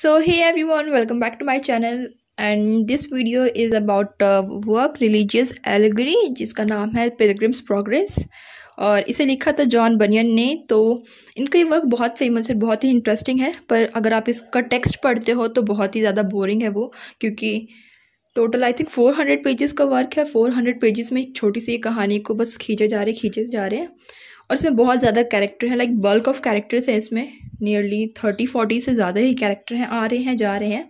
so hey everyone welcome back to my channel and this video is about about uh, work religious allegory जिसका नाम है pilgrim's progress और इसे लिखा था जॉन बनियन ने तो इनका ये वर्क बहुत फेमस है बहुत ही इंटरेस्टिंग है पर अगर आप इसका टेक्स्ट पढ़ते हो तो बहुत ही ज़्यादा बोरिंग है वो क्योंकि total I think four hundred pages का वर्क है फोर हंड्रेड पेजेस में छोटी सी कहानी को बस खींचे जा रहे खींचे जा रहे हैं और इसमें बहुत ज़्यादा कैरेक्टर है लाइक बल्क ऑफ कैरेक्टर्स हैं इसमें नियरली थर्टी फोर्टी से ज़्यादा ही कैरेक्टर हैं आ रहे हैं जा रहे हैं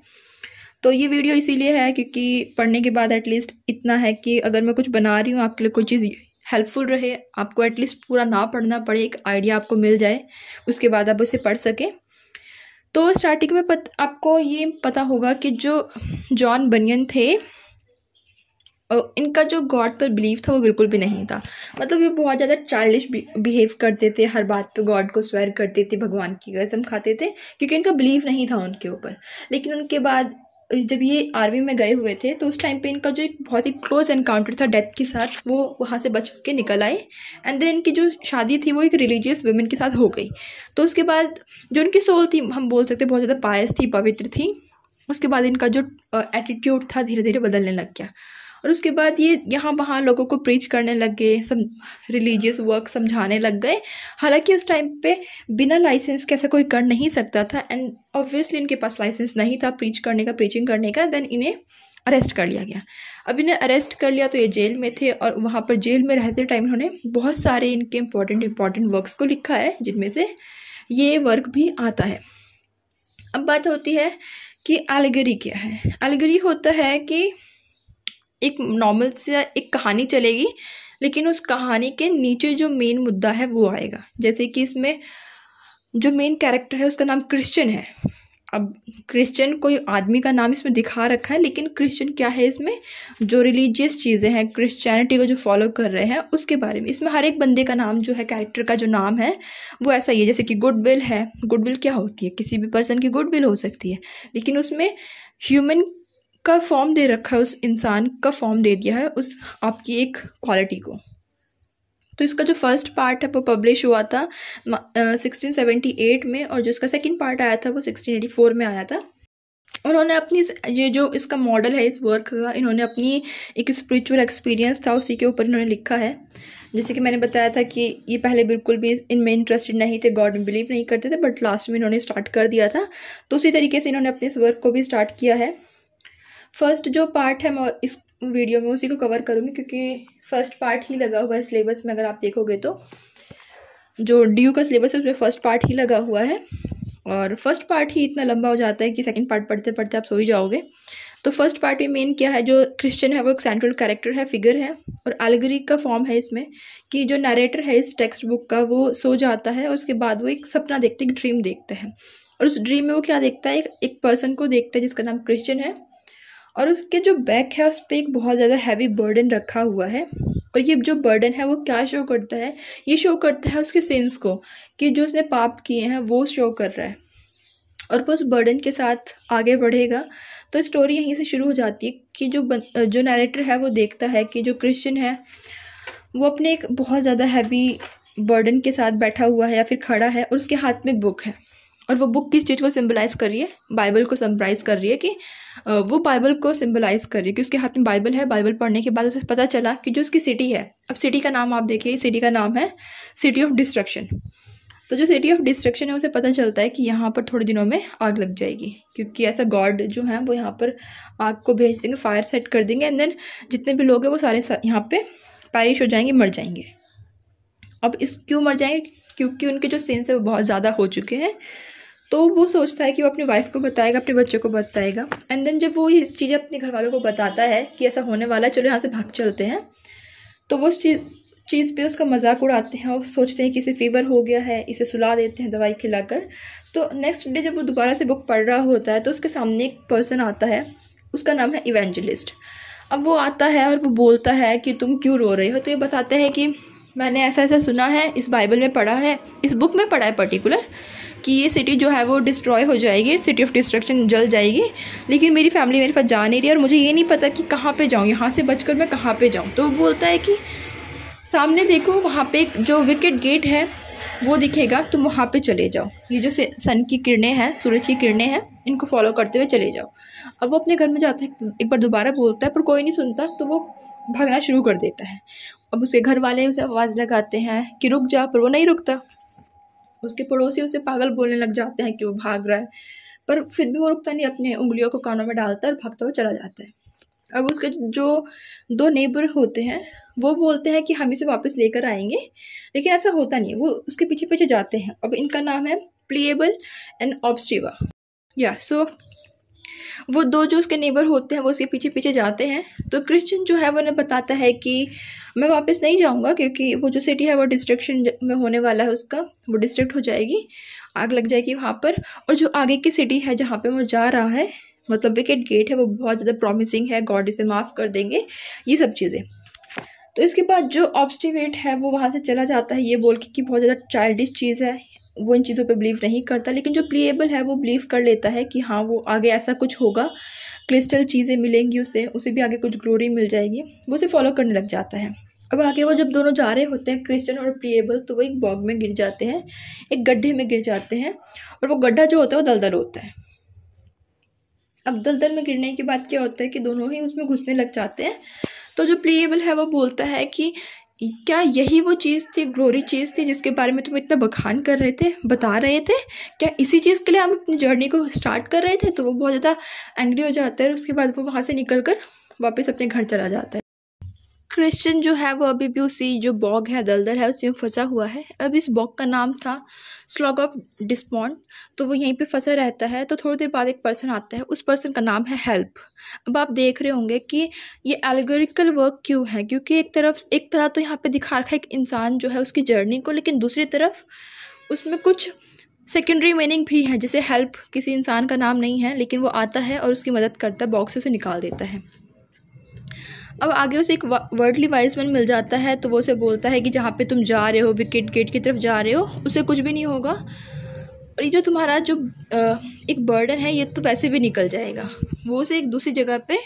तो ये वीडियो इसीलिए है क्योंकि पढ़ने के बाद एटलीस्ट इतना है कि अगर मैं कुछ बना रही हूँ आपके लिए कोई चीज़ हेल्पफुल रहे आपको एटलीस्ट पूरा ना पढ़ना पड़े एक आइडिया आपको मिल जाए उसके बाद आप उसे पढ़ सकें तो स्टार्टिंग में पत, आपको ये पता होगा कि जो जॉन बनियन थे और इनका जो गॉड पर बिलीव था वो बिल्कुल भी नहीं था मतलब ये बहुत ज़्यादा चाइल्डिश बिहेव करते थे हर बात पे गॉड को स्वेयर करते थे भगवान की कसम खाते थे क्योंकि इनका बिलीव नहीं था उनके ऊपर लेकिन उनके बाद जब ये आर्मी में गए हुए थे तो उस टाइम पे इनका जो एक बहुत ही क्लोज एनकाउंटर था डेथ के साथ वो वहाँ से बच के निकल आए एंड देन इनकी जो शादी थी वो एक रिलीजियस वुमेन के साथ हो गई तो उसके बाद जो उनकी सोल थी हम बोल सकते बहुत ज़्यादा पायस थी पवित्र थी उसके बाद इनका जो एटीट्यूड था धीरे धीरे बदलने लग गया और उसके बाद ये यहाँ वहाँ लोगों को प्रीच करने लग गए सब रिलीजियस वर्क समझाने लग गए हालांकि उस टाइम पे बिना लाइसेंस के ऐसा कोई कर नहीं सकता था एंड ऑब्वियसली इनके पास लाइसेंस नहीं था प्रीच करने का प्रीचिंग करने का देन इन्हें अरेस्ट कर लिया गया अब इन्हें अरेस्ट कर लिया तो ये जेल में थे और वहाँ पर जेल में रहते टाइम इन्होंने बहुत सारे इनके इम्पॉर्टेंट इम्पॉर्टेंट वर्कस को लिखा है जिनमें से ये वर्क भी आता है अब बात होती है कि एलगरी क्या है एलगरी होता है कि एक नॉर्मल से एक कहानी चलेगी लेकिन उस कहानी के नीचे जो मेन मुद्दा है वो आएगा जैसे कि इसमें जो मेन कैरेक्टर है उसका नाम क्रिश्चियन है अब क्रिश्चियन कोई आदमी का नाम इसमें दिखा रखा है लेकिन क्रिश्चियन क्या है इसमें जो रिलीजियस चीज़ें हैं क्रिश्चियनिटी को जो फॉलो कर रहे हैं उसके बारे में इसमें हर एक बंदे का नाम जो है कैरेक्टर का जो नाम है वो ऐसा ही है जैसे कि गुड विल है गुड विल क्या होती है किसी भी पर्सन की गुड विल हो सकती है लेकिन उसमें ह्यूमन का फॉर्म दे रखा है उस इंसान का फॉर्म दे दिया है उस आपकी एक क्वालिटी को तो इसका जो फर्स्ट पार्ट है वो पब्लिश हुआ था सिक्सटीन सेवेंटी एट में और जो इसका सेकेंड पार्ट आया था वो सिक्सटीन एटी फोर में आया था उन्होंने अपनी ये जो इसका मॉडल है इस वर्क का इन्होंने अपनी एक स्पिरिचुअल एक्सपीरियंस था उसी के ऊपर इन्होंने लिखा है जैसे कि मैंने बताया था कि ये पहले बिल्कुल भी इनमें इंटरेस्टेड नहीं थे गॉड में बिलीव नहीं करते थे बट लास्ट में इन्होंने स्टार्ट कर दिया था तो उसी तरीके से इन्होंने अपने इस वर्क को भी स्टार्ट किया है फर्स्ट जो पार्ट है मैं इस वीडियो में उसी को कवर करूँगी क्योंकि फ़र्स्ट पार्ट ही लगा हुआ है सिलेबस में अगर आप देखोगे तो जो डी का सिलेबस है उसमें फ़र्स्ट पार्ट ही लगा हुआ है और फर्स्ट पार्ट ही इतना लंबा हो जाता है कि सेकंड पार्ट पढ़ते पढ़ते आप सो ही जाओगे तो फर्स्ट पार्ट में मेन क्या है जो क्रिश्चियन है वो एक सेंट्रल कैरेक्टर है फिगर है और एलगरी का फॉर्म है इसमें कि जो नरेटर है इस टेक्स्ट बुक का वो सो जाता है और उसके बाद वो एक सपना देखते एक ड्रीम देखते हैं और उस ड्रीम में वो क्या देखता है एक, पर्सन को देखता है जिसका नाम क्रिश्चन है और उसके जो बैक है उस पर एक बहुत ज़्यादा हैवी बर्डन रखा हुआ है और ये जो बर्डन है वो क्या शो करता है ये शो करता है उसके सेंस को कि जो उसने पाप किए हैं वो शो कर रहा है और वो उस बर्डन के साथ आगे बढ़ेगा तो स्टोरी यहीं से शुरू हो जाती है कि जो बन, जो नरेटर है वो देखता है कि जो क्रिश्चियन है वो अपने एक बहुत ज़्यादा हैवी बर्डन के साथ बैठा हुआ है या फिर खड़ा है और उसके हाथ में एक बुक है और वो बुक किस चीज़ को सिम्बलाइज़ कर रही है बाइबल को सिंबलाइज कर रही है कि वो बाइबल को सिम्बलाइज़ कर रही है कि उसके हाथ में बाइबल है बाइबल पढ़ने के बाद उसे पता चला कि जो उसकी सिटी है अब सिटी का नाम आप देखिए सिटी का नाम है सिटी ऑफ डिस्ट्रक्शन तो जो सिटी ऑफ डिस्ट्रक्शन है उसे पता चलता है कि यहाँ पर थोड़े दिनों में आग लग जाएगी क्योंकि ऐसा गॉड जो है वो यहाँ पर आग को भेज देंगे फायर सेट कर देंगे एंड देन जितने भी लोग हैं वो सारे यहाँ पे पैरिश हो जाएंगे मर जाएंगे अब इस क्यों मर जाएंगे क्योंकि उनके जो सेंस है वो बहुत ज़्यादा हो चुके हैं तो वो सोचता है कि वो अपनी वाइफ को बताएगा अपने बच्चों को बताएगा एंड देन जब वो ये चीज़ें अपने घर वालों को बताता है कि ऐसा होने वाला है चलो यहाँ से भाग चलते हैं तो वो उस चीज़ चीज़ पे उसका मजाक उड़ाते हैं और सोचते हैं कि इसे फीवर हो गया है इसे सुला देते हैं दवाई खिलाकर तो नेक्स्ट डे जब वो दोबारा से बुक पढ़ रहा होता है तो उसके सामने एक पर्सन आता है उसका नाम है इवेंजलिस्ट अब वो आता है और वो बोलता है कि तुम क्यों रो रहे हो तो ये बताते हैं कि मैंने ऐसा ऐसा सुना है इस बाइबल में पढ़ा है इस बुक में पढ़ा है पर्टिकुलर कि ये सिटी जो है वो डिस्ट्रॉय हो जाएगी सिटी ऑफ डिस्ट्रक्शन जल जाएगी लेकिन मेरी फैमिली मेरे पास जा नहीं रही और मुझे ये नहीं पता कि कहाँ पे जाऊँ यहाँ से बचकर मैं कहाँ पे जाऊँ तो बोलता है कि सामने देखो वहाँ पे जो विकेट गेट है वो दिखेगा तुम वहाँ पे चले जाओ ये जो सन की किरणें हैं सूरज की किरणें हैं इनको फॉलो करते हुए चले जाओ अब वो अपने घर में जाता है एक बार दोबारा बोलता है पर कोई नहीं सुनता तो वो भागना शुरू कर देता है अब उसके घर वाले उसे आवाज़ लगाते हैं कि रुक जा पर वो नहीं रुकता उसके पड़ोसी उसे पागल बोलने लग जाते हैं कि वो भाग रहा है पर फिर भी वो रुकता नहीं अपने उंगलियों को कानों में डालता है और भागता हुआ चला जाता है अब उसके जो दो नेबर होते हैं वो बोलते हैं कि हम इसे वापस लेकर आएंगे लेकिन ऐसा होता नहीं है वो उसके पीछे पीछे जाते हैं अब इनका नाम है प्लेबल एंड ऑब्सटिवा या सो वो दो जो उसके नेबर होते हैं वो उसके पीछे पीछे जाते हैं तो क्रिश्चियन जो है वो उन्हें बताता है कि मैं वापस नहीं जाऊँगा क्योंकि वो जो सिटी है वो डिस्ट्रक्शन में होने वाला है उसका वो डिस्ट्रिक्ट हो जाएगी आग लग जाएगी वहाँ पर और जो आगे की सिटी है जहाँ पर वो जा रहा है मतलब विकेट गेट है वो बहुत ज़्यादा प्रॉमिसिंग है गॉड इसे माफ़ कर देंगे ये सब चीज़ें तो इसके बाद जो ऑब्स्टिवेट है वो वहाँ से चला जाता है ये बोल के कि बहुत ज़्यादा चाइल्डिश चीज़ है वो इन चीज़ों पे बिलीव नहीं करता लेकिन जो प्लीएबल है वो बिलीव कर लेता है कि हाँ वो आगे ऐसा कुछ होगा क्रिस्टल चीज़ें मिलेंगी उसे उसे भी आगे कुछ ग्लोरी मिल जाएगी वो उसे फॉलो करने लग जाता है अब आगे वो जब दोनों जा रहे होते हैं क्रिश्चन और प्लीएबल तो वो एक बॉग में गिर जाते हैं एक गड्ढे में गिर जाते हैं और वो गड्ढा जो होता है वो दलदल होता है अब दलदल में गिरने के बाद क्या होता है कि दोनों ही उसमें घुसने लग जाते हैं तो जो प्लीएबल है वो बोलता है कि क्या यही वो चीज़ थी ग्लोरी चीज़ थी जिसके बारे में तुम इतना बखान कर रहे थे बता रहे थे क्या इसी चीज़ के लिए हम अपनी जर्नी को स्टार्ट कर रहे थे तो वो बहुत ज़्यादा एंग्री हो जाता है उसके बाद वो वहाँ से निकल कर वापस अपने घर चला जाता है क्रिश्चियन जो है वो अभी भी उसी जो बॉग है दलदल है उसी में फंसा हुआ है अब इस बॉग का नाम था स्लॉग ऑफ डिस्पॉन्ड तो वो यहीं पे फंसा रहता है तो थोड़ी देर बाद एक पर्सन आता है उस पर्सन का नाम है हेल्प अब आप देख रहे होंगे कि ये एलगोरिकल वर्क क्यों है क्योंकि एक तरफ एक तरह तो यहाँ पर दिखा रखा है एक इंसान जो है उसकी जर्नी को लेकिन दूसरी तरफ उसमें कुछ सेकेंडरी मीनिंग भी है जैसे हेल्प किसी इंसान का नाम नहीं है लेकिन वो आता है और उसकी मदद करता है बॉक्स से उसे निकाल देता है अब आगे उसे एक वर्डली वाइज मैन मिल जाता है तो वो उसे बोलता है कि जहाँ पे तुम जा रहे हो विकेट गेट की तरफ जा रहे हो उसे कुछ भी नहीं होगा और ये जो तुम्हारा जो एक बर्डन है ये तो वैसे भी निकल जाएगा वो उसे एक दूसरी जगह पर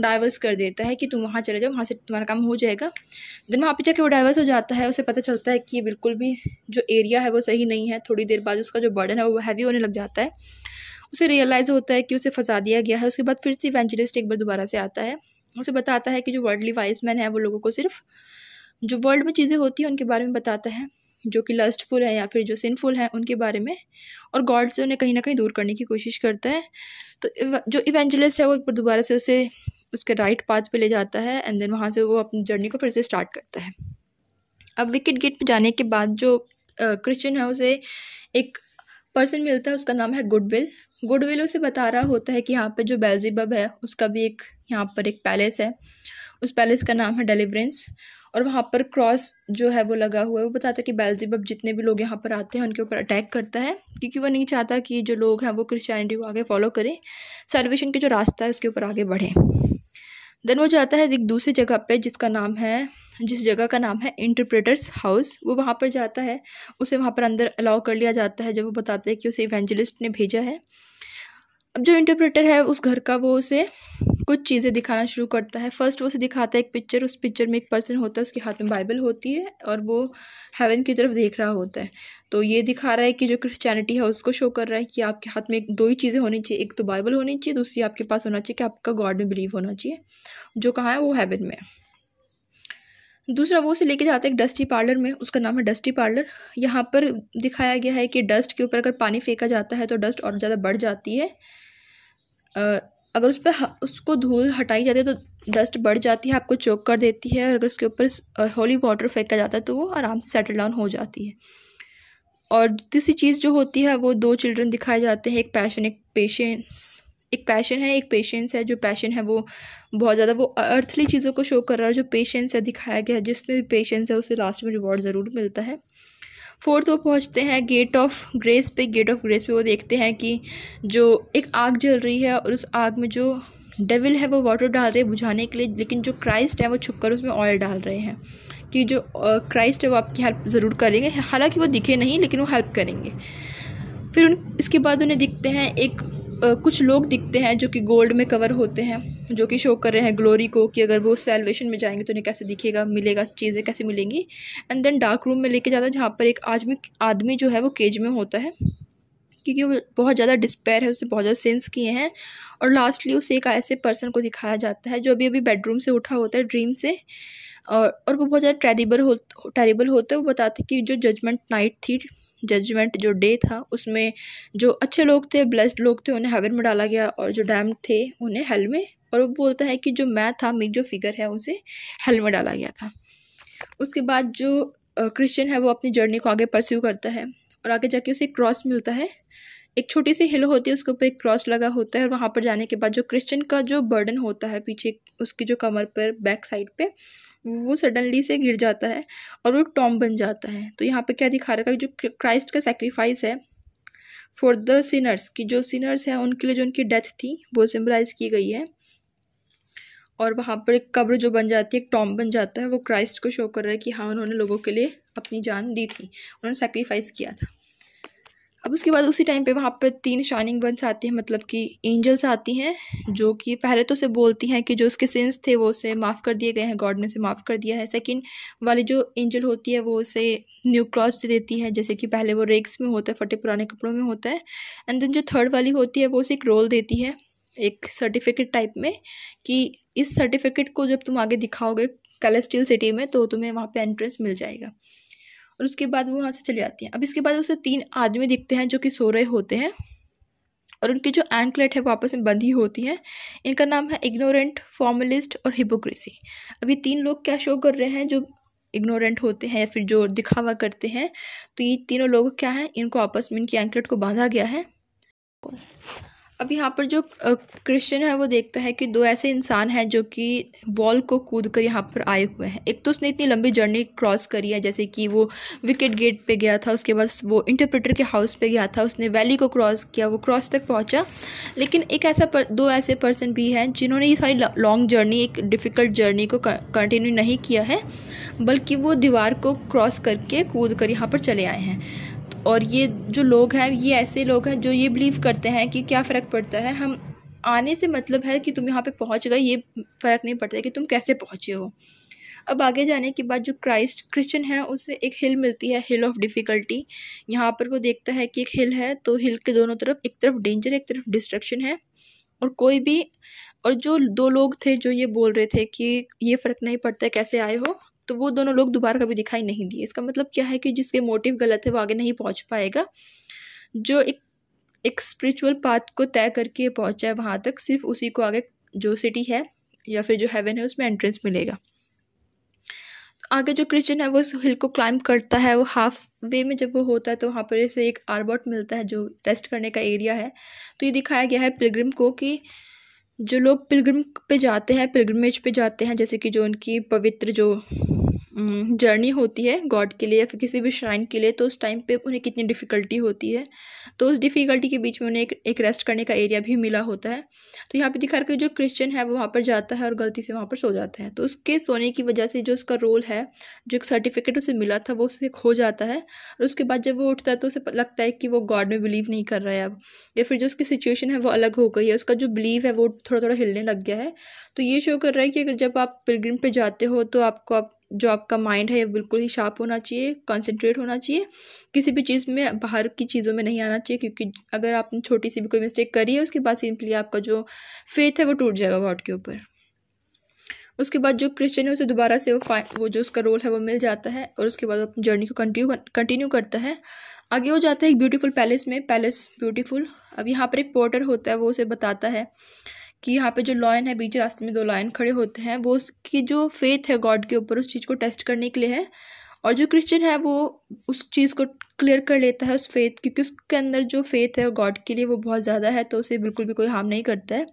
डाइवर्स कर देता है कि तुम वहाँ चले जाओ वहाँ से तुम्हारा काम हो जाएगा दिन वहाँ पे जाके वो डाइवर्स हो जाता है उसे पता चलता है कि बिल्कुल भी जो एरिया है वो सही नहीं है थोड़ी देर बाद उसका जो बर्डन है वो हैवी होने लग जाता है उसे रियलाइज़ होता है कि उसे फंसा दिया गया है उसके बाद फिर से इवेंचुअलिस्ट एक बार दोबारा से आता है उसे बताता है कि जो वर्ल्डली वाइज मैन है वो लोगों को सिर्फ जो वर्ल्ड में चीज़ें होती हैं उनके बारे में बताता है जो कि लस्टफुल है या फिर जो सिनफुल हैं उनके बारे में और गॉड से उन्हें कहीं ना कहीं दूर करने की कोशिश करता है तो जो इवेंजलिस्ट है वो एक बार दोबारा से उसे उसके राइट पाथ पे ले जाता है एंड देन वहाँ से वो अपनी जर्नी को फिर से स्टार्ट करता है अब विकेट गेट पर जाने के बाद जो क्रिश्चियन है उसे एक पर्सन मिलता है उसका नाम है गुडविल गुडविल उसे बता रहा होता है कि यहाँ पर जो बेलजीबब है उसका भी एक यहाँ पर एक पैलेस है उस पैलेस का नाम है डेलीवरेंस और वहाँ पर क्रॉस जो है वो लगा हुआ है वो बताता है कि बेलजीबब जितने भी लोग यहाँ पर आते हैं उनके ऊपर अटैक करता है क्योंकि वो नहीं चाहता कि जो लोग हैं वो क्रिश्चियनिटी को आगे फॉलो करें सर्वेशन के जो रास्ता है उसके ऊपर आगे बढ़ें देन वो जाता है एक दूसरी जगह पे जिसका नाम है जिस जगह का नाम है इंटरप्रेटर्स हाउस वो वहाँ पर जाता है उसे वहाँ पर अंदर अलाउ कर लिया जाता है जब वो बताते हैं कि उसे इवेंजलिस्ट ने भेजा है अब जो इंटरप्रेटर है उस घर का वो उसे कुछ चीज़ें दिखाना शुरू करता है फर्स्ट वो उसे दिखाता है एक पिक्चर उस पिक्चर में एक पर्सन होता है उसके हाथ में बाइबल होती है और वो हेवन की तरफ देख रहा होता है तो ये दिखा रहा है कि जो क्रिश्चियनिटी है उसको शो कर रहा है कि आपके हाथ में दो ही चीज़ें होनी चाहिए एक तो बाइबल होनी चाहिए दूसरी आपके पास होना चाहिए कि आपका गॉड में बिलीव होना चाहिए जो कहाँ है वो हैवन में है दूसरा वो उसे लेके जाता है एक डस्टी पार्लर में उसका नाम है डस्टी पार्लर यहाँ पर दिखाया गया है कि डस्ट के ऊपर अगर पानी फेंका जाता है तो डस्ट और ज़्यादा बढ़ जाती है अगर उस पर उसको धूल हटाई जाती है तो डस्ट बढ़ जाती है आपको चोक कर देती है और अगर उसके ऊपर होली वाटर फेंका जाता है तो वो आराम से सेटल डाउन हो जाती है और तीसरी चीज़ जो होती है वो दो चिल्ड्रन दिखाए जाते हैं एक पैशन एक पेशेंस एक पैशन है एक पेशेंस है जो पैशन है वो बहुत ज़्यादा वो अर्थली चीज़ों को शो कर रहा है जो पेशेंस है दिखाया गया है जिसमें भी पेशेंस है उसे लास्ट में रिवॉर्ड ज़रूर मिलता है फोर्थ वो पहुँचते हैं गेट ऑफ ग्रेस पे गेट ऑफ ग्रेस पे वो देखते हैं कि जो एक आग जल रही है और उस आग में जो डेविल है वो वाटर डाल रहे हैं बुझाने के लिए लेकिन जो क्राइस्ट है वो छुप कर उसमें ऑयल डाल रहे हैं कि जो क्राइस्ट है वो आपकी हेल्प ज़रूर करेंगे हालांकि वो दिखे नहीं लेकिन वो हेल्प करेंगे फिर उन इसके बाद उन्हें दिखते हैं एक कुछ लोग दिखते हैं जो कि गोल्ड में कवर होते हैं जो कि शो कर रहे हैं ग्लोरी को कि अगर वो सेलवेशन में जाएंगे तो उन्हें कैसे दिखेगा मिलेगा चीज़ें कैसे मिलेंगी एंड देन डार्क रूम में लेके जाता है जहाँ पर एक आदमी आदमी जो है वो केज में होता है क्योंकि वो बहुत ज़्यादा डिस्पेयर है उसने बहुत ज़्यादा सेंस किए हैं और लास्टली उसे एक ऐसे पर्सन को दिखाया जाता है जो अभी अभी बेडरूम से उठा होता है ड्रीम से और और वो बहुत ज़्यादा टेरिबल हो टेरिबल होते हैं वो बताते कि जो जजमेंट नाइट थी जजमेंट जो डे था उसमें जो अच्छे लोग थे ब्लेस्ड लोग थे उन्हें हेवन में डाला गया और जो डैम थे उन्हें हेल में और वो बोलता है कि जो मैं था मेरी जो फिगर है उसे हेल में डाला गया था उसके बाद जो क्रिश्चियन है वो अपनी जर्नी को आगे परस्यू करता है और आगे जाके उसे क्रॉस मिलता है एक छोटी सी हिल होती है उसके ऊपर एक क्रॉस लगा होता है और वहाँ पर जाने के बाद जो क्रिश्चियन का जो बर्डन होता है पीछे उसकी जो कमर पर बैक साइड पे वो सडनली से गिर जाता है और वो टॉम बन जाता है तो यहाँ पे क्या दिखा रहा है जो क्राइस्ट का सेक्रीफाइस है फॉर द सिनर्स की जो सिनर्स हैं उनके लिए जो उनकी डेथ थी वो सिम्बलाइज की गई है और वहाँ पर एक कब्र जो बन जाती है एक टॉम बन जाता है वो क्राइस्ट को शो कर रहा है कि हाँ उन्होंने लोगों के लिए अपनी जान दी थी उन्होंने सेक्रीफाइस किया था अब उसके बाद उसी टाइम पे वहाँ पर तीन शाइनिंग वंस आती हैं मतलब कि एंजल्स आती हैं जो कि पहले तो उसे बोलती हैं कि जो उसके सिंस थे वो उसे माफ़ कर दिए गए हैं गॉड ने उसे माफ़ कर दिया है सेकंड वाली जो एंजल होती है वो उसे न्यू क्लॉथ दे देती है जैसे कि पहले वो रेक्स में होता है फटे पुराने कपड़ों में होता है एंड देन जो थर्ड वाली होती है वो उसे एक रोल देती है एक सर्टिफिकेट टाइप में कि इस सर्टिफिकेट को जब तुम आगे दिखाओगे कैलेस्टियल सिटी में तो तुम्हें वहाँ पर एंट्रेंस मिल जाएगा और उसके बाद वो वहाँ से चली जाती हैं अब इसके बाद उसे तीन आदमी दिखते हैं जो कि सो रहे होते हैं और उनकी जो एंकलेट है वो आपस में बंधी होती हैं इनका नाम है इग्नोरेंट फॉर्मलिस्ट और हिपोक्रेसी अभी तीन लोग क्या शो कर रहे हैं जो इग्नोरेंट होते हैं या फिर जो दिखावा करते हैं तो ये तीनों लोग क्या हैं इनको आपस में इनकी एंकलेट को बांधा गया है अब यहाँ पर जो क्रिश्चियन है वो देखता है कि दो ऐसे इंसान हैं जो कि वॉल को कूद कर यहाँ पर आए हुए हैं एक तो उसने इतनी लंबी जर्नी क्रॉस करी है जैसे कि वो विकेट गेट पे गया था उसके बाद वो इंटरप्रेटर के हाउस पे गया था उसने वैली को क्रॉस किया वो क्रॉस तक पहुँचा लेकिन एक ऐसा पर, दो ऐसे पर्सन भी हैं जिन्होंने ये सारी लॉन्ग जर्नी एक डिफ़िकल्ट जर्नी को कंटिन्यू नहीं किया है बल्कि वो दीवार को क्रॉस करके कूद कर यहाँ पर चले आए हैं और ये जो लोग हैं ये ऐसे लोग हैं जो ये बिलीव करते हैं कि क्या फ़र्क पड़ता है हम आने से मतलब है कि तुम यहाँ पे पहुँच गए ये फ़र्क नहीं पड़ता कि तुम कैसे पहुँचे हो अब आगे जाने के बाद जो क्राइस्ट क्रिश्चन है उसे एक हिल मिलती है हिल ऑफ डिफ़िकल्टी यहाँ पर वो देखता है कि एक हिल है तो हिल के दोनों तरफ एक तरफ डेंजर एक तरफ डिस्ट्रक्शन है और कोई भी और जो दो लोग थे जो ये बोल रहे थे कि ये फ़र्क नहीं पड़ता कैसे आए हो तो वो दोनों लोग दोबारा कभी दिखाई नहीं दिए इसका मतलब क्या है कि जिसके मोटिव गलत है वो आगे नहीं पहुँच पाएगा जो एक एक स्पिरिचुअल पाथ को तय करके पहुँचा है वहाँ तक सिर्फ उसी को आगे जो सिटी है या फिर जो हेवन है उसमें एंट्रेंस मिलेगा आगे जो क्रिश्चियन है वो उस हिल को क्लाइंब करता है वो हाफ वे में जब वो होता है तो वहाँ पर ऐसे एक आरबॉट मिलता है जो रेस्ट करने का एरिया है तो ये दिखाया गया है पिलग्रिम को कि जो लोग पिलग्रम पे जाते हैं पिलग्रमेज पे जाते हैं जैसे कि जो उनकी पवित्र जो जर्नी हम्म, होती है गॉड के लिए या फिर किसी भी श्राइन के लिए तो उस टाइम पे उन्हें कितनी डिफ़िकल्टी होती है तो उस डिफ़िकल्टी के बीच में उन्हें एक एक रेस्ट करने का एरिया भी मिला होता है तो यहाँ पे दिखा रखा जो क्रिश्चियन है वो वहाँ पर जाता है और गलती से वहाँ पर सो जाता है तो उसके सोने की वजह से जो उसका रोल है जो एक सर्टिफिकेट उसे मिला था वो उसे खो जाता है और उसके बाद जब वो उठता है तो उसे लगता है कि वो गॉड में बिलीव नहीं कर रहा है अब या फिर जो उसकी सिचुएशन है वो अलग हो गई है उसका जो बिलीव है वो थोड़ा थोड़ा हिलने लग गया है तो ये शो कर रहा है कि अगर जब आप पिलग्रिम पर जाते हो तो आपको आप जो आपका माइंड है बिल्कुल ही शार्प होना चाहिए कंसंट्रेट होना चाहिए किसी भी चीज़ में बाहर की चीज़ों में नहीं आना चाहिए क्योंकि अगर आपने छोटी सी भी कोई मिस्टेक करी है उसके बाद सिंपली आपका जो फेथ है वो टूट जाएगा गॉड के ऊपर उसके बाद जो क्रिश्चियन है उसे दोबारा से वो फाइन वो जो उसका रोल है वो मिल जाता है और उसके बाद अपनी जर्नी को कंटिन्यू कंटिन्यू करता है आगे वो जाता है एक ब्यूटीफुल पैलेस में पैलेस ब्यूटीफुल अब यहाँ पर एक पोर्टर होता है वो उसे बताता है कि यहाँ पे जो लॉयन है बीच रास्ते में दो लॉयन खड़े होते हैं वो उसकी जो फेथ है गॉड के ऊपर उस चीज़ को टेस्ट करने के लिए है और जो क्रिश्चियन है वो उस चीज़ को क्लियर कर लेता है उस फेथ क्योंकि उसके अंदर जो फेथ है गॉड के लिए वो बहुत ज़्यादा है तो उसे बिल्कुल भी कोई हार्म नहीं करता है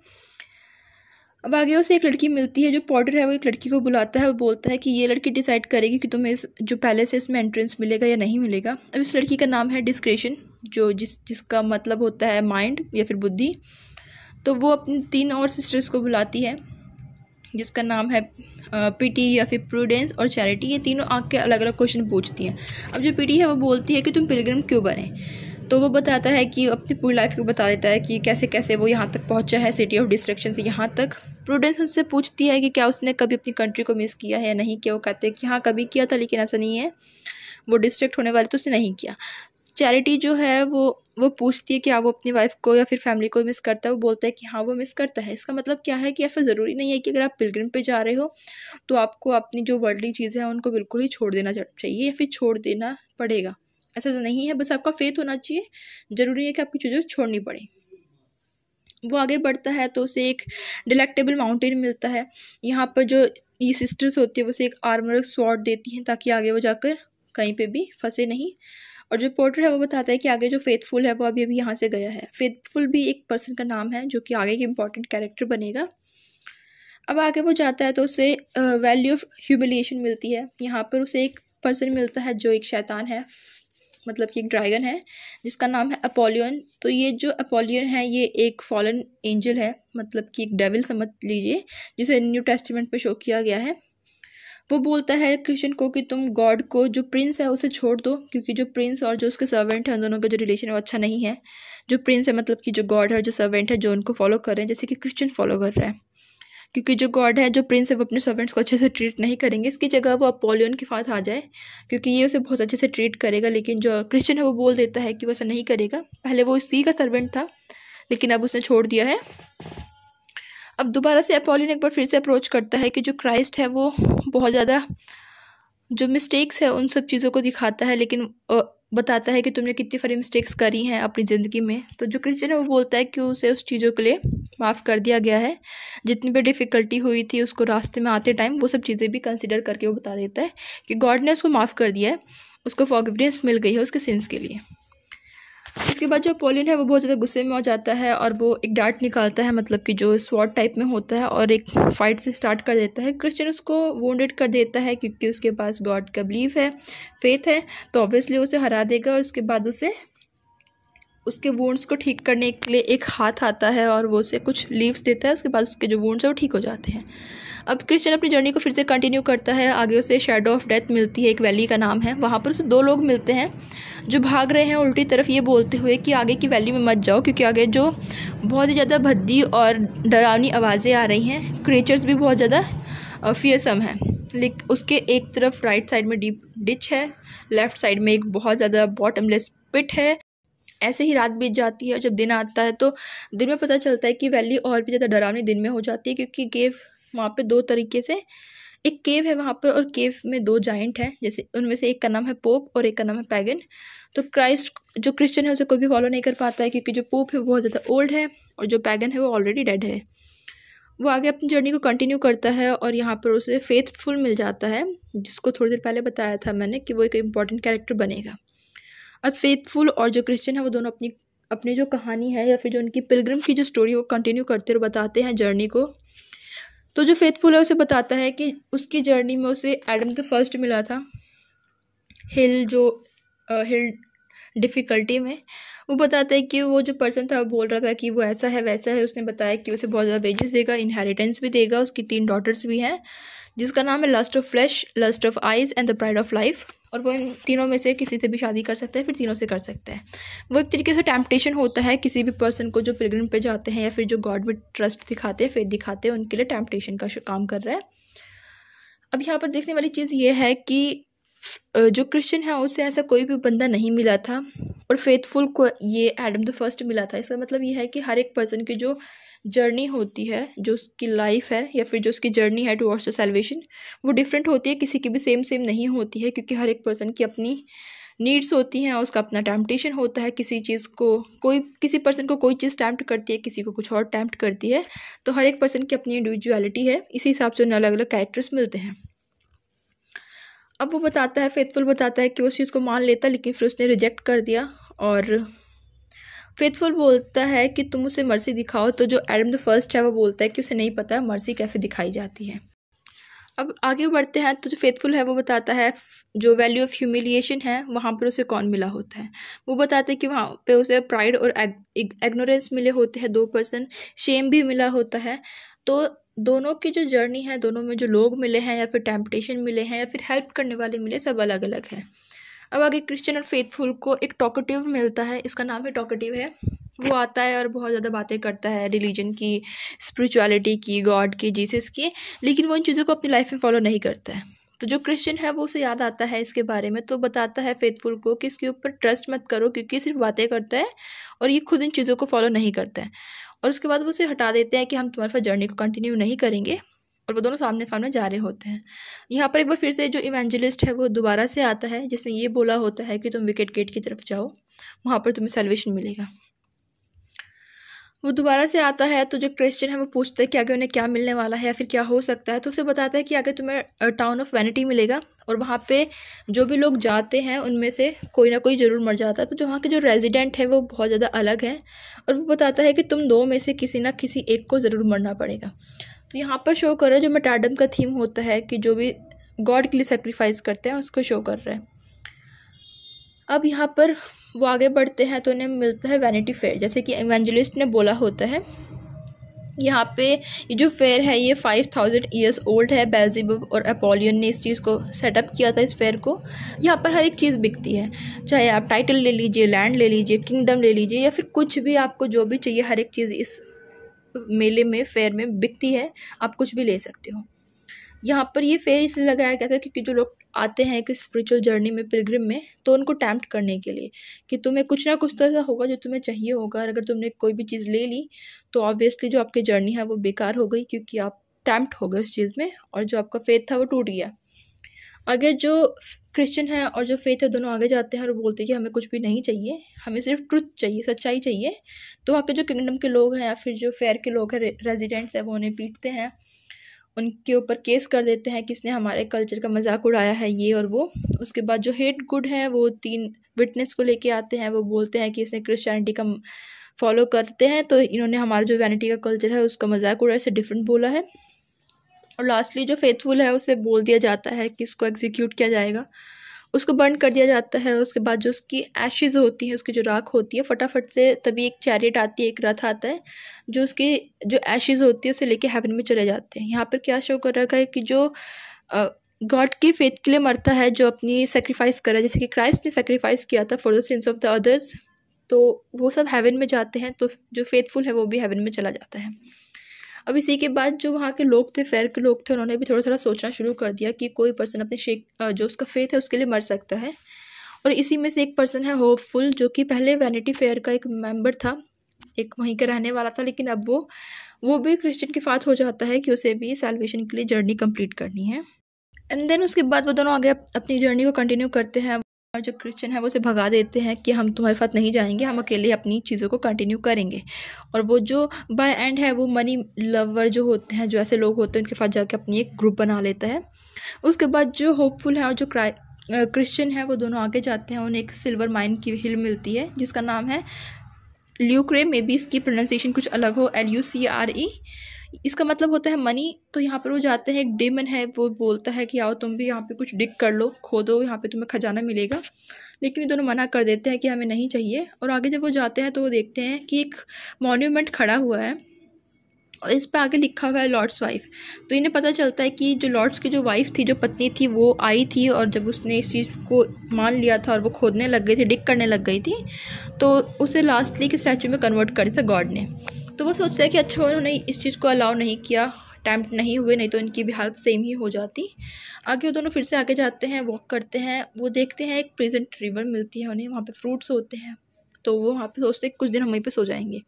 अब आगे उसे एक लड़की मिलती है जो पॉटर है वो एक लड़की को बुलाता है और बोलता है कि ये लड़की डिसाइड करेगी कि तुम्हें इस जो पहले से इसमें एंट्रेंस मिलेगा या नहीं मिलेगा अब इस लड़की का नाम है डिस्क्रेशन जो जिस जिसका मतलब होता है माइंड या फिर बुद्धि तो वो अपनी तीन और सिस्टर्स को बुलाती है जिसका नाम है पीटी या फिर प्रूडेंस और चैरिटी ये तीनों आँख के अलग अलग क्वेश्चन पूछती हैं अब जो पीटी है वो बोलती है कि तुम पिलग्रम क्यों बने तो वो बताता है कि अपनी पूरी लाइफ को बता देता है कि कैसे कैसे वो यहाँ तक पहुँचा है सिटी ऑफ डिस्ट्रक्शन से यहाँ तक प्रूडेंस उनसे पूछती है कि क्या उसने कभी अपनी कंट्री को मिस किया है या नहीं किया वो कहते हैं कि हाँ कभी किया था लेकिन ऐसा नहीं है वो डिस्ट्रैक्ट होने वाले तो उसने नहीं किया चैरिटी जो है वो वो पूछती है कि आप हाँ, वो अपनी वाइफ को या फिर फैमिली को मिस करता है वो बोलता है कि हाँ वो मिस करता है इसका मतलब क्या है कि ऐसा ज़रूरी नहीं है कि अगर आप पिलग्रिम पे जा रहे हो तो आपको अपनी जो वर्ल्डली चीज़ें हैं उनको बिल्कुल ही छोड़ देना चाहिए या फिर छोड़ देना पड़ेगा ऐसा तो नहीं है बस आपका फेथ होना चाहिए ज़रूरी है कि आपकी चीज़ें छोड़नी पड़े वो आगे बढ़ता है तो उसे एक डिलेक्टेबल माउंटेन मिलता है यहाँ पर जो ये सिस्टर्स होती है उसे एक आर्मर स्वॉर्ड देती हैं ताकि आगे वो जाकर कहीं पर भी फंसे नहीं और जो पोर्टर है वो बताता है कि आगे जो फेथफुल है वो अभी अभी यहाँ से गया है फेथफुल भी एक पर्सन का नाम है जो कि आगे की इम्पॉर्टेंट कैरेक्टर बनेगा अब आगे वो जाता है तो उसे वैल्यू ऑफ ह्यूमिलिएशन मिलती है यहाँ पर उसे एक पर्सन मिलता है जो एक शैतान है मतलब कि एक ड्रैगन है जिसका नाम है अपोलियन तो ये जो अपोलियन है ये एक फॉलन एंजल है मतलब कि एक डेविल समझ लीजिए जिसे न्यू टेस्टिमेंट पर शो किया गया है वो बोलता है कृष्ण को कि तुम गॉड को जो प्रिंस है उसे छोड़ दो क्योंकि जो प्रिंस और जो उसके सर्वेंट हैं उन दोनों का जो रिलेशन है वो अच्छा नहीं है जो प्रिंस है मतलब कि जो गॉड है जो सर्वेंट है जो उनको फॉलो कर रहे हैं जैसे कि क्रिश्चन फॉलो कर रहा है क्योंकि जो गॉड है जो प्रिंस है वो अपने सर्वेंट्स को अच्छे से ट्रीट नहीं करेंगे इसकी जगह वो अपोलियन के साथ आ जाए क्योंकि ये उसे बहुत अच्छे से ट्रीट करेगा लेकिन जो क्रिश्चन है वो बोल देता है कि वो ऐसा नहीं करेगा पहले वो इसी का सर्वेंट था लेकिन अब उसने छोड़ दिया है अब दोबारा से अपोलिन एक बार फिर से अप्रोच करता है कि जो क्राइस्ट है वो बहुत ज़्यादा जो मिस्टेक्स है उन सब चीज़ों को दिखाता है लेकिन बताता है कि तुमने कितनी सारी मिस्टेक्स करी हैं अपनी ज़िंदगी में तो जो क्रिश्चियन है वो बोलता है कि उसे उस चीज़ों के लिए माफ़ कर दिया गया है जितनी भी डिफ़िकल्टी हुई थी उसको रास्ते में आते टाइम वो सब चीज़ें भी कंसिडर करके वो बता देता है कि गॉड ने उसको माफ़ कर दिया है उसको फॉरगिवनेस मिल गई है उसके सिंस के लिए उसके बाद जो पोलिन है वो बहुत ज़्यादा गुस्से में हो जाता है और वो एक डांट निकालता है मतलब कि जो स्वाट टाइप में होता है और एक फाइट से स्टार्ट कर देता है क्रिश्चियन उसको वोंडेड कर देता है क्योंकि उसके पास गॉड का बिलीव है फेथ है तो ऑब्वियसली उसे हरा देगा और उसके बाद उसे उसके वोंड्स को ठीक करने के लिए एक हाथ आता है और वो उसे कुछ लीव्स देता है उसके बाद उसके जो वोंड्स हैं वो ठीक हो जाते हैं अब क्रिश्चन अपनी जर्नी को फिर से कंटिन्यू करता है आगे उसे शेडो ऑफ डेथ मिलती है एक वैली का नाम है वहाँ पर उसे दो लोग मिलते हैं जो भाग रहे हैं उल्टी तरफ ये बोलते हुए कि आगे की वैली में मत जाओ क्योंकि आगे जो बहुत ही ज़्यादा भद्दी और डरावनी आवाज़ें आ रही हैं क्रेचर्स भी बहुत ज़्यादा फियसम हैं लेकिन उसके एक तरफ राइट साइड में डीप डिच है लेफ़्ट साइड में एक बहुत ज़्यादा बॉटमलेस पिट है ऐसे ही रात बीत जाती है और जब दिन आता है तो दिन में पता चलता है कि वैली और भी ज़्यादा डरावनी दिन में हो जाती है क्योंकि गेव वहाँ पे दो तरीके से एक केव है वहाँ पर और केव में दो जाइंट हैं जैसे उनमें से एक का नाम है पोप और एक का नाम है पैगन तो क्राइस्ट जो क्रिश्चियन है उसे कोई भी फॉलो नहीं कर पाता है क्योंकि जो पोप है वो बहुत ज़्यादा ओल्ड है और जो पैगन है वो ऑलरेडी डेड है वो आगे अपनी जर्नी को कंटिन्यू करता है और यहाँ पर उसे फेथफुल मिल जाता है जिसको थोड़ी देर पहले बताया था मैंने कि वो एक इम्पॉर्टेंट कैरेक्टर बनेगा अब फेथफुल और जो क्रिश्चियन है वो दोनों अपनी अपनी जो कहानी है या फिर जो उनकी पिलग्रम की जो स्टोरी वो कंटिन्यू करते हुए बताते हैं जर्नी को तो जो फेथफुल है उसे बताता है कि उसकी जर्नी में उसे एडम तो फर्स्ट मिला था हिल जो आ, हिल डिफ़िकल्टी में वो बताता है कि वो जो पर्सन था वो बोल रहा था कि वो ऐसा है वैसा है उसने बताया कि उसे बहुत ज़्यादा वेजेस देगा इनहेरिटेंस भी देगा उसकी तीन डॉटर्स भी हैं जिसका नाम है lust of flesh lust of eyes and the pride of life और वो इन तीनों में से किसी से भी शादी कर सकता है फिर तीनों से कर सकते हैं वो एक तरीके से टैम्पटेशन होता है किसी भी पर्सन को जो पिलग्रम पे जाते हैं या फिर जो गॉड में ट्रस्ट दिखाते हैं फेथ दिखाते हैं उनके लिए टैम्पटेशन का काम कर रहा है अब यहाँ पर देखने वाली चीज़ ये है कि जो क्रिश्चियन है उससे ऐसा कोई भी बंदा नहीं मिला था और फेथफुल को ये एडम द फर्स्ट मिला था इसका मतलब ये है कि हर एक पर्सन की जो जर्नी होती है जो उसकी लाइफ है या फिर जो उसकी जर्नी है टुवर्ड्स द सेल्वेशन वो डिफरेंट होती है किसी की भी सेम सेम नहीं होती है क्योंकि हर एक पर्सन की अपनी नीड्स होती हैं उसका अपना टैम्पटेशन होता है किसी चीज़ को कोई किसी पर्सन को कोई चीज़ टैम्प्ट करती है किसी को कुछ और टैम्प्ट करती है तो हर एक पर्सन की अपनी इंडिविजुअलिटी है इसी हिसाब से उन्हें अलग अलग कैरेक्टर्स मिलते हैं अब वो बताता है फेथफुल बताता है कि उस चीज़ को मान लेता लेकिन फिर उसने रिजेक्ट कर दिया और फेथफुल बोलता है कि तुम उसे मर्सी दिखाओ तो जो एडम द फर्स्ट है वो बोलता है कि उसे नहीं पता मर्सी कैसे दिखाई जाती है अब आगे बढ़ते हैं तो जो फेथफुल है वो बताता है जो वैल्यू ऑफ ह्यूमिलिएशन है वहाँ पर उसे कौन मिला होता है वो बताते हैं कि वहाँ पे उसे प्राइड और एग्नोरेंस मिले होते हैं दो पर्सन शेम भी मिला होता है तो दोनों की जो जर्नी है दोनों में जो लोग मिले हैं या फिर टेम्पटेशन मिले हैं या फिर हेल्प करने वाले मिले सब अलग अलग हैं अब आगे क्रिश्चियन और फेथफुल को एक टॉकटिव मिलता है इसका नाम है टॉकटिव है वो आता है और बहुत ज़्यादा बातें करता है रिलीजन की स्पिरिचुअलिटी की गॉड की जीसस की लेकिन वो इन चीज़ों को अपनी लाइफ में फॉलो नहीं करता है तो जो क्रिश्चियन है वो उसे याद आता है इसके बारे में तो बताता है फेथफुल को कि इसके ऊपर ट्रस्ट मत करो क्योंकि सिर्फ बातें करता है और ये खुद इन चीज़ों को फॉलो नहीं करता है और उसके बाद वो उसे हटा देते हैं कि हम तुम्हारे साथ जर्नी को कंटिन्यू नहीं करेंगे और वो दोनों सामने सामने जा रहे होते हैं यहाँ पर एक बार फिर से जो इवेंजलिस्ट है वो दोबारा से आता है जिसने ये बोला होता है कि तुम विकेट गेट की तरफ जाओ वहाँ पर तुम्हें सेल्वेशन मिलेगा वो दोबारा से आता है तो जो क्रिश्चियन है वो पूछता है कि आगे उन्हें क्या मिलने वाला है या फिर क्या हो सकता है तो उसे बताता है कि आगे तुम्हें टाउन ऑफ वैनिटी मिलेगा और वहाँ पे जो भी लोग जाते हैं उनमें से कोई ना कोई ज़रूर मर जाता है तो जो वहाँ के जो रेजिडेंट है वो बहुत ज़्यादा अलग है और वो बताता है कि तुम दो में से किसी ना किसी एक को ज़रूर मरना पड़ेगा तो यहाँ पर शो कर रहा है जो मेटाडम का थीम होता है कि जो भी गॉड के लिए सेक्रीफाइस करते हैं उसको शो कर रहे हैं अब यहाँ पर वो आगे बढ़ते हैं तो उन्हें मिलता है वैनिटी फेयर जैसे कि इवेंजलिस्ट ने बोला होता है यहाँ पे ये जो फेयर है ये फाइव थाउजेंड ईयर्स ओल्ड है बेलजीब और अपोलियन ने इस चीज़ को सेटअप किया था इस फेयर को यहाँ पर हर एक चीज़ बिकती है चाहे आप टाइटल ले लीजिए लैंड ले लीजिए किंगडम ले लीजिए या फिर कुछ भी आपको जो भी चाहिए हर एक चीज़ इस मेले में फेयर में बिकती है आप कुछ भी ले सकते हो यहाँ पर ये फेयर इसलिए लगाया गया था क्योंकि जो लोग आते हैं एक स्पिरिचुअल जर्नी में पिलग्रिम में तो उनको टैम्प्ट करने के लिए कि तुम्हें कुछ ना कुछ तो ऐसा होगा जो तुम्हें चाहिए होगा अगर तुमने कोई भी चीज़ ले ली तो ऑब्वियसली जो आपकी जर्नी है वो बेकार हो गई क्योंकि आप टैम्प्ट हो गए उस चीज़ में और जो आपका फेथ था वो टूट गया अगर जो क्रिश्चियन है और जो फेथ है दोनों आगे जाते हैं और बोलते हैं कि हमें कुछ भी नहीं चाहिए हमें सिर्फ ट्रुथ चाहिए सच्चाई चाहिए तो वहाँ के जो किंगडम के लोग हैं या फिर जो फेयर के लोग हैं रेजिडेंट्स हैं वो उन्हें पीटते हैं उनके ऊपर केस कर देते हैं किसने हमारे कल्चर का मजाक उड़ाया है ये और वो उसके बाद जो हेट गुड हैं वो तीन विटनेस को लेके आते हैं वो बोलते हैं कि इसने क्रिश्चियनिटी का फॉलो करते हैं तो इन्होंने हमारा जो वैनिटी का कल्चर है उसका मजाक उड़ाया इसे डिफरेंट बोला है और लास्टली जो फेथफुल है उसे बोल दिया जाता है कि इसको एग्जीक्यूट किया जाएगा उसको बर्न कर दिया जाता है उसके बाद जो उसकी एशेज़ होती हैं उसकी जो राख होती है फटाफट से तभी एक चैरिट आती है एक रथ आता है जो उसकी जो एशेज़ होती है उसे लेके हेवन में चले जाते हैं यहाँ पर क्या शो कर रखा है कि जो गॉड के फेथ के लिए मरता है जो अपनी सेक्रीफाइस करा जैसे कि क्राइस्ट ने सेक्रीफाइस किया था for the sense of the others तो वो सब हेवन में जाते हैं तो जो फेथफुल है वो भी हेवन में चला जाता है अब इसी के बाद जो वहाँ के लोग थे फेयर के लोग थे उन्होंने भी थोड़ा थोड़ा सोचना शुरू कर दिया कि कोई पर्सन अपने शेख जो उसका फेथ है उसके लिए मर सकता है और इसी में से एक पर्सन है होपफुल जो कि पहले वैनिटी फेयर का एक मेम्बर था एक वहीं का रहने वाला था लेकिन अब वो वो भी क्रिश्चियन के फात हो जाता है कि उसे भी सेलिब्रेशन के लिए जर्नी कंप्लीट करनी है एंड देन उसके बाद वो दोनों आगे अपनी जर्नी को कंटिन्यू करते हैं और जो क्रिश्चियन है वो उसे भगा देते हैं कि हम तुम्हारे साथ नहीं जाएंगे हम अकेले अपनी चीज़ों को कंटिन्यू करेंगे और वो जो बाय एंड है वो मनी लवर जो होते हैं जो ऐसे लोग होते हैं उनके साथ जाके अपनी एक ग्रुप बना लेता है उसके बाद जो होपफुल है और जो क्राइ क्रिश्चियन है वो दोनों आगे जाते हैं उन्हें एक सिल्वर माइन की हिल मिलती है जिसका नाम है ल्यूक्रे में भी इसकी प्रोनाउंसिएशन कुछ अलग हो L U C R E इसका मतलब होता है मनी तो यहाँ पर वो जाते हैं एक डेमन है वो बोलता है कि आओ तुम भी यहाँ पे कुछ डिग कर लो खोदो यहाँ पे तुम्हें खजाना मिलेगा लेकिन ये दोनों मना कर देते हैं कि हमें नहीं चाहिए और आगे जब वो जाते हैं तो वो देखते हैं कि एक मोन्यूमेंट खड़ा हुआ है इस पर आगे लिखा हुआ है लॉर्ड्स वाइफ तो इन्हें पता चलता है कि जो लॉर्ड्स की जो वाइफ थी जो पत्नी थी वो आई थी और जब उसने इस चीज़ को मान लिया था और वो खोदने लग गई थी डिक करने लग गई थी तो उसे लास्टली के स्टैचू में कन्वर्ट कर दिया था गॉड ने तो वो सोचता है कि अच्छा उन्होंने इस चीज़ को अलाउ नहीं किया अटैम्प्ट नहीं हुए नहीं तो इनकी भी हालत सेम ही हो जाती आगे वो दोनों फिर से आगे जाते हैं वॉक करते हैं वो देखते हैं एक प्रेजेंट रिवर मिलती है उन्हें वहाँ पे फ्रूट्स होते हैं तो वो वहाँ पे सोचते हैं कुछ दिन हम वहीं पे सो जाएंगे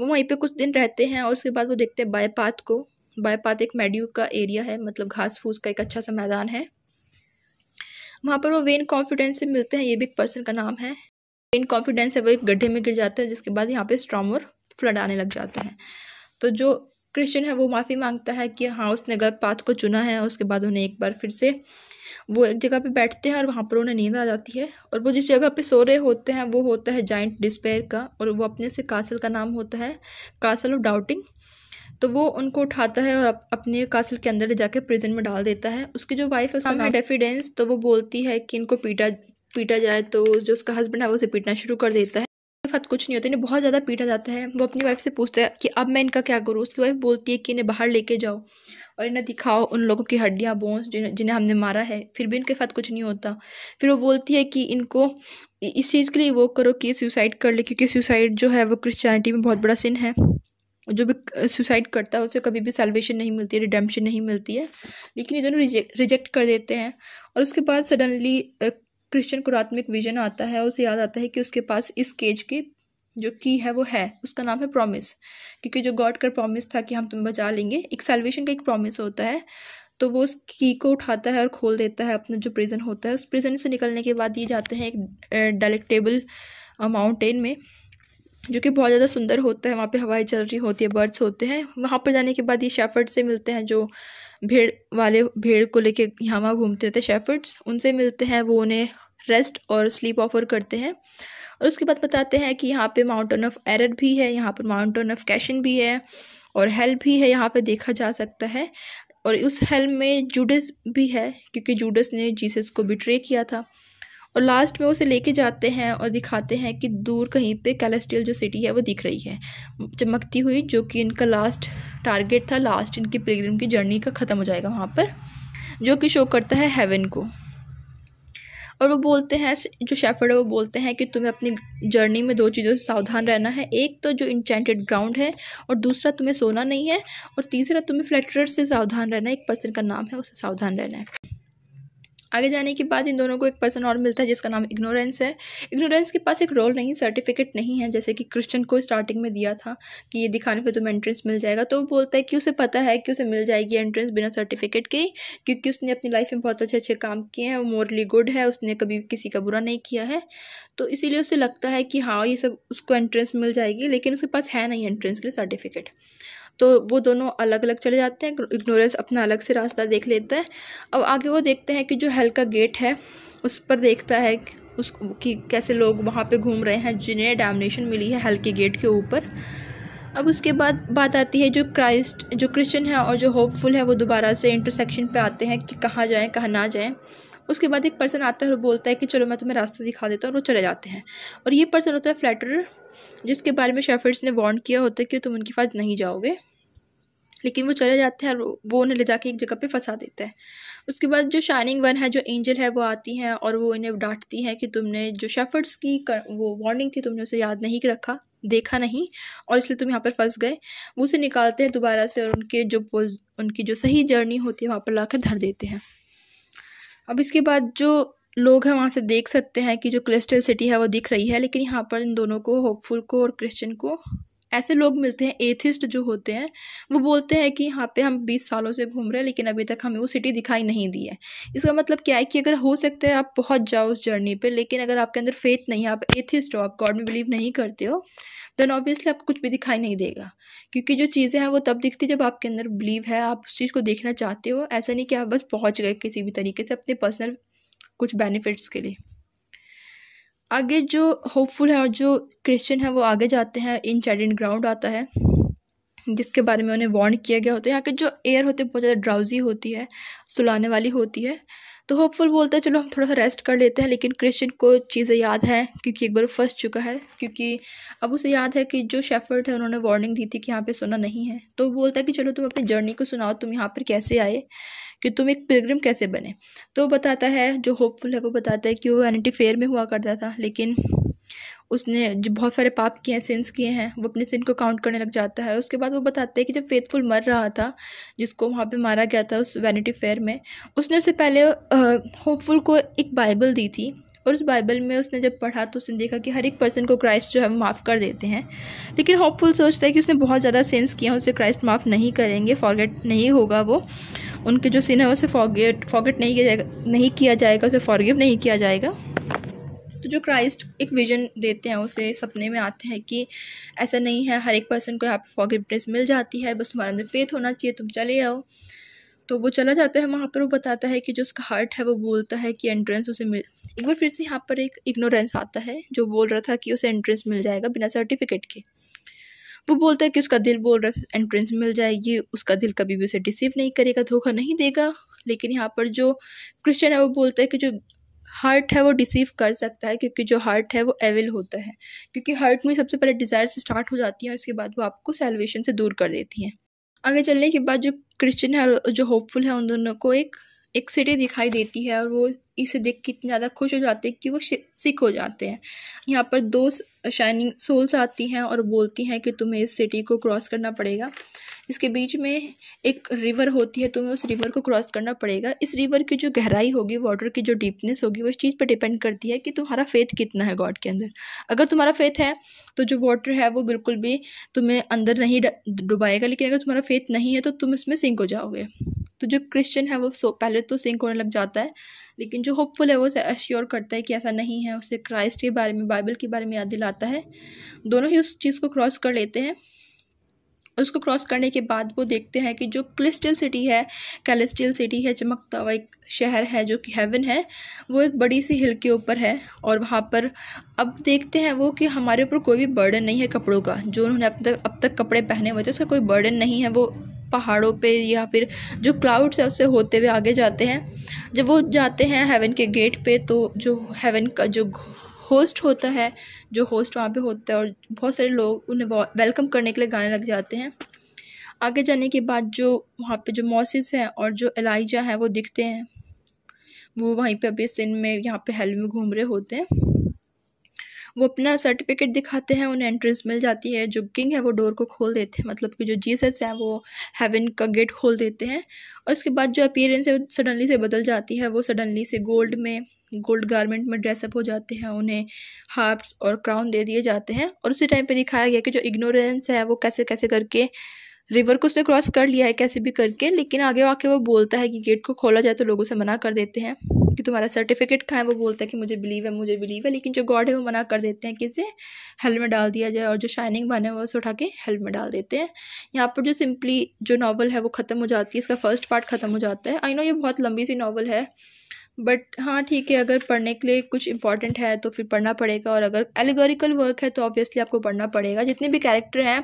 वो वहीं पे कुछ दिन रहते हैं और उसके बाद वो देखते हैं बायपात को बायपात एक मेड्यू का एरिया है मतलब घास फूस का एक अच्छा सा मैदान है वहाँ पर वो वेन कॉन्फिडेंस से मिलते हैं ये भी एक पर्सन का नाम है वेन कॉन्फिडेंस है वो एक गड्ढे में गिर जाता है जिसके बाद यहाँ पे स्ट्रॉमर फ्लड आने लग जाते हैं तो जो क्रिश्चियन है वो माफ़ी मांगता है कि हाँ उसने गलत पाथ को चुना है उसके बाद उन्हें एक बार फिर से वो एक जगह पे बैठते हैं और वहाँ पर उन्हें नींद आ जाती है और वो जिस जगह पे सो रहे होते हैं वो होता है जाइंट डिस्पेयर का और वो अपने से कासल का नाम होता है कासल ऑफ डाउटिंग तो वो उनको उठाता है और अप, अपने कासल के अंदर ले जाकर प्रिजन में डाल देता है उसकी जो वाइफ है उसका हाँ, नाम है हाँ। डेफिडेंस तो वो बोलती है कि इनको पीटा पीटा जाए तो जो उसका हस्बैंड है वो उसे पीटना शुरू कर देता है साथ कुछ नहीं होता इन्हें बहुत ज़्यादा पीटा जाता है वो अपनी वाइफ से पूछता है कि अब मैं इनका क्या करूँ उसकी वाइफ बोलती है कि इन्हें बाहर लेके जाओ और इन्हें दिखाओ उन लोगों की हड्डियाँ बोन्स जिन्हें हमने मारा है फिर भी इनके साथ कुछ नहीं होता फिर वो बोलती है कि इनको इस चीज़ के लिए वो करो कि सुसाइड कर ले क्योंकि सुसाइड जो है वो क्रिश्चैनिटी में बहुत बड़ा सिन है जो भी सुसाइड करता है उसे कभी भी सेलिब्रेशन नहीं मिलती है रिडेम्पशन नहीं मिलती है लेकिन ये दोनों रिजेक्ट कर देते हैं और उसके बाद सडनली क्रिश्चियन को रात में एक विजन आता है उसे याद आता है कि उसके पास इस केज की जो की है वो है उसका नाम है प्रॉमिस क्योंकि जो गॉड का प्रॉमिस था कि हम तुम बचा लेंगे एक सेलवेशन का एक प्रॉमिस होता है तो वो उस की को उठाता है और खोल देता है अपना जो प्रिजन होता है उस प्रिजन से निकलने के बाद ये जाते हैं एक डायलेक्टेबल माउंटेन में जो कि बहुत ज़्यादा सुंदर होता है वहाँ पे हवाएं चल रही होती है बर्ड्स होते हैं वहाँ पर जाने के बाद ये शेफर्ड से मिलते हैं जो भेड़ वाले भेड़ को लेके यहाँ वहाँ घूमते रहते हैं शेफर्ड्स उनसे मिलते हैं वो उन्हें रेस्ट और स्लीप ऑफर करते हैं और उसके बाद बताते हैं कि यहाँ पर माउंटेन ऑफ एरर भी है यहाँ पर माउंटेन ऑफ कैशन भी है और हेल भी है यहाँ पर देखा जा सकता है और उस हेल में जूडस भी है क्योंकि जूडस ने जीसस को बिट्रे किया था और लास्ट में उसे लेके जाते हैं और दिखाते हैं कि दूर कहीं पे कैलेस्ट्रियल जो सिटी है वो दिख रही है चमकती हुई जो कि इनका लास्ट टारगेट था लास्ट इनकी पिलग्रिम की जर्नी का ख़त्म हो जाएगा वहाँ पर जो कि शो करता है हेवन को और वो बोलते हैं जो शेफर्ड है वो बोलते हैं कि तुम्हें अपनी जर्नी में दो चीज़ों से सावधान रहना है एक तो जो इंचेंटेड ग्राउंड है और दूसरा तुम्हें सोना नहीं है और तीसरा तुम्हें फ्लैटर से सावधान रहना है एक पर्सन का नाम है उससे सावधान रहना है आगे जाने के बाद इन दोनों को एक पर्सन और मिलता है जिसका नाम इग्नोरेंस है इग्नोरेंस के पास एक रोल नहीं सर्टिफिकेट नहीं है जैसे कि क्रिश्चियन को स्टार्टिंग में दिया था कि ये दिखाने पे तुम्हें एंट्रेंस मिल जाएगा तो वो बोलता है कि उसे पता है कि उसे मिल जाएगी एंट्रेंस बिना सर्टिफिकेट के क्योंकि उसने अपनी लाइफ में बहुत अच्छे अच्छे काम किए हैं वो मोरली गुड है उसने कभी किसी का बुरा नहीं किया है तो इसीलिए उसे लगता है कि हाँ ये सब उसको एंट्रेंस मिल जाएगी लेकिन उसके पास है नहीं एंट्रेंस के लिए सर्टिफिकेट तो वो दोनों अलग अलग चले जाते हैं इग्नोरेंस अपना अलग से रास्ता देख लेता है अब आगे वो देखते हैं कि जो हेल का गेट है उस पर देखता है उस कि कैसे लोग वहाँ पे घूम रहे हैं जिन्हें डैमनेशन मिली है हेल के गेट के ऊपर अब उसके बाद बात आती है जो क्राइस्ट जो क्रिश्चियन है और जो होपफुल है वो दोबारा से इंटरसेक्शन पे आते हैं कि कहाँ जाएँ कहाँ ना जाएँ उसके बाद एक पर्सन आता है और बोलता है कि चलो मैं तुम्हें रास्ता दिखा देता हूँ और वो चले जाते हैं और ये पर्सन होता है फ्लैटर जिसके बारे में शेफर्ड्स ने वार्न किया होता कि तुम उनके पास नहीं जाओगे लेकिन वो चले जाते हैं और वो उन्हें ले जाके एक जगह पे फंसा देते हैं उसके बाद जो शाइनिंग वन है जो एंजल है वो आती हैं और वो इन्हें डांटती हैं कि तुमने जो शेफर्ड्स की कर, वो वार्निंग थी तुमने उसे याद नहीं रखा देखा नहीं और इसलिए तुम यहाँ पर फंस गए वो उसे निकालते हैं दोबारा से और उनके जो उनकी जो सही जर्नी होती है वहाँ पर ला धर देते हैं अब इसके बाद जो लोग हैं वहाँ से देख सकते हैं कि जो क्रिस्टल सिटी है वो दिख रही है लेकिन यहाँ पर इन दोनों को होपफुल को और क्रिश्चियन को ऐसे लोग मिलते हैं एथिस्ट जो होते हैं वो बोलते हैं कि यहाँ पे हम बीस सालों से घूम रहे हैं लेकिन अभी तक हमें वो सिटी दिखाई नहीं दी है इसका मतलब क्या है कि अगर हो सकता है आप पहुँच जाओ उस जर्नी पे लेकिन अगर आपके अंदर फेथ नहीं है आप एथिस्ट हो आप गॉड में बिलीव नहीं करते हो देन ऑब्वियसली आपको कुछ भी दिखाई नहीं देगा क्योंकि जो चीज़ें हैं वो तब दिखती जब आपके अंदर बिलीव है आप उस चीज़ को देखना चाहते हो ऐसा नहीं कि आप बस पहुँच गए किसी भी तरीके से अपने पर्सनल कुछ बेनिफिट्स के लिए आगे जो होपफुल है और जो क्रिश्चियन है वो आगे जाते हैं इन चैडेंट ग्राउंड आता है जिसके बारे में उन्हें वार्न किया गया होता है यहाँ के जो एयर होते हैं बहुत ज़्यादा ड्राउजी होती है सुलाने वाली होती है तो होपफुल बोलता है चलो हम थोड़ा सा रेस्ट कर लेते हैं लेकिन क्रिश्चियन को चीज़ें याद हैं क्योंकि एक बार फंस चुका है क्योंकि अब उसे याद है कि जो शेफर्ड है उन्होंने वार्निंग दी थी कि यहाँ पे सोना नहीं है तो बोलता है कि चलो तुम अपनी जर्नी को सुनाओ तुम यहाँ पर कैसे आए कि तुम एक पिलग्रम कैसे बने तो बताता है जो होपफुल है वो बताता है कि वो एनिटी फेयर में हुआ करता था लेकिन उसने जो बहुत सारे पाप किए हैं सेंस किए हैं वो अपने सिन को काउंट करने लग जाता है उसके बाद वो बताते हैं कि जब फेथफुल मर रहा था जिसको वहाँ पे मारा गया था उस वैनिटी फेयर में उसने उससे पहले होपफुल को एक बाइबल दी थी और उस बाइबल में उसने जब पढ़ा तो उसने देखा कि हर एक पर्सन को क्राइस्ट जो है माफ़ कर देते हैं लेकिन होपफुल सोचता है कि उसने बहुत ज़्यादा सेंस किया उसे क्राइस्ट माफ़ नहीं करेंगे फॉरगेट नहीं होगा वो उनके जो सिन है उसे फॉरगेट फॉरगेट नहीं किया जाएगा नहीं किया जाएगा उसे फॉरगिव नहीं किया जाएगा तो जो क्राइस्ट एक विज़न देते हैं उसे सपने में आते हैं कि ऐसा नहीं है हर एक पर्सन को यहाँ पर फॉगिवनेस मिल जाती है बस तुम्हारे अंदर फेथ होना चाहिए तुम चले आओ तो वो चला जाता है वहाँ पर वो बताता है कि जो उसका हार्ट है वो बोलता है कि एंट्रेंस उसे मिल एक बार फिर से यहाँ पर एक इग्नोरेंस आता है जो बोल रहा था कि उसे एंट्रेंस मिल जाएगा बिना सर्टिफिकेट के वो बोलता है कि उसका दिल बोल रहा है एंट्रेंस मिल जाएगी उसका दिल कभी भी उसे डिसीव नहीं करेगा धोखा नहीं देगा लेकिन यहाँ पर जो क्रिश्चियन है वो बोलता है कि जो हार्ट है वो डिसीव कर सकता है क्योंकि जो हार्ट है वो एविल होता है क्योंकि हार्ट में सबसे पहले डिज़ायर से स्टार्ट हो जाती है और उसके बाद वो आपको सेल्वेशन से दूर कर देती हैं आगे चलने के बाद जो क्रिश्चियन है और जो होपफुल है उन दोनों को एक एक सिटी दिखाई देती है और वो इसे देख के इतने ज़्यादा खुश हो जाते हैं कि वो सिक हो जाते हैं यहाँ पर दो शाइनिंग सोल्स आती हैं और बोलती हैं कि तुम्हें इस सिटी को क्रॉस करना पड़ेगा इसके बीच में एक रिवर होती है तुम्हें उस रिवर को क्रॉस करना पड़ेगा इस रिवर की जो गहराई होगी वाटर की जो डीपनेस होगी वो इस चीज़ पर डिपेंड करती है कि तुम्हारा फेथ कितना है गॉड के अंदर अगर तुम्हारा फेथ है तो जो वाटर है वो बिल्कुल भी तुम्हें अंदर नहीं डुबाएगा लेकिन अगर तुम्हारा फेथ नहीं है तो तुम इसमें सिंक हो जाओगे तो जो क्रिश्चियन है वो सो पहले तो सिंक होने लग जाता है लेकिन जो होपफुल है वो उसे अश्योर करता है कि ऐसा नहीं है उसे क्राइस्ट के बारे में बाइबल के बारे में याद दिलाता है दोनों ही उस चीज़ को क्रॉस कर लेते हैं उसको क्रॉस करने के बाद वो देखते हैं कि जो क्लिस्टल सिटी है कैलिस्टियल सिटी है चमकता हुआ एक शहर है जो कि हेवन है वो एक बड़ी सी हिल के ऊपर है और वहाँ पर अब देखते हैं वो कि हमारे ऊपर कोई भी बर्डन नहीं है कपड़ों का जो उन्होंने अब तक अब तक कपड़े पहने हुए थे उसका कोई बर्डन नहीं है वो पहाड़ों पे या फिर जो क्लाउड्स है उससे होते हुए आगे जाते हैं जब वो जाते हैं हेवन के गेट पे तो जो हेवन का जो होस्ट होता है जो होस्ट वहाँ पे होता है और बहुत सारे लोग उन्हें वेलकम करने के लिए गाने लग जाते हैं आगे जाने के बाद जो वहाँ पे जो मोसिस हैं और जो एलाइजा हैं वो दिखते हैं वो वहीं पे अभी सिन में यहाँ पे हेल में घूम रहे होते हैं वो अपना सर्टिफिकेट दिखाते हैं उन्हें एंट्रेंस मिल जाती है जो किंग है वो डोर को खोल देते हैं मतलब कि जो जीसस है वो हेवन का गेट खोल देते हैं और उसके बाद जो अपीयरेंस है सडनली से बदल जाती है वो सडनली से गोल्ड में गोल्ड गारमेंट में ड्रेसअप हो जाते हैं उन्हें हार्ट्स और क्राउन दे दिए जाते हैं और उसी टाइम पर दिखाया गया कि जो इग्नोरेंस है वो कैसे कैसे करके रिवर को उसने क्रॉस कर लिया है कैसे भी करके लेकिन आगे आके वो बोलता है कि गेट को खोला जाए तो लोगों से मना कर देते हैं कि तुम्हारा सर्टिफिकेट कहाँ है वो बोलता है कि मुझे बिलीव है मुझे बिलीव है लेकिन जो गॉड है वो मना कर देते हैं कि इसे हेल में डाल दिया जाए और जो शाइनिंग वन है वो उसे उठा के हेल में डाल देते हैं यहाँ पर जो सिंपली जो नावल है वो ख़त्म हो जाती है इसका फर्स्ट पार्ट ख़त्म हो जाता है आई नो ये बहुत लंबी सी नावल है बट हाँ ठीक है अगर पढ़ने के लिए कुछ इंपॉर्टेंट है तो फिर पढ़ना पड़ेगा और अगर एलिगोरिकल वर्क है तो ऑब्वियसली आपको पढ़ना पड़ेगा जितने भी कैरेक्टर हैं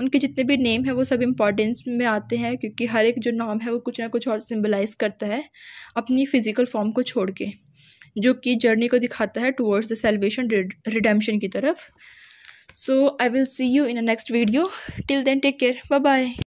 उनके जितने भी नेम हैं वो सब इम्पॉर्टेंस में आते हैं क्योंकि हर एक जो नाम है वो कुछ ना कुछ और सिम्बलाइज करता है अपनी फिजिकल फॉर्म को छोड़ के जो कि जर्नी को दिखाता है टूवर्ड्स द सेलिब्रेशन रिडेम्पशन की तरफ so I will see you in a next video till then take care bye bye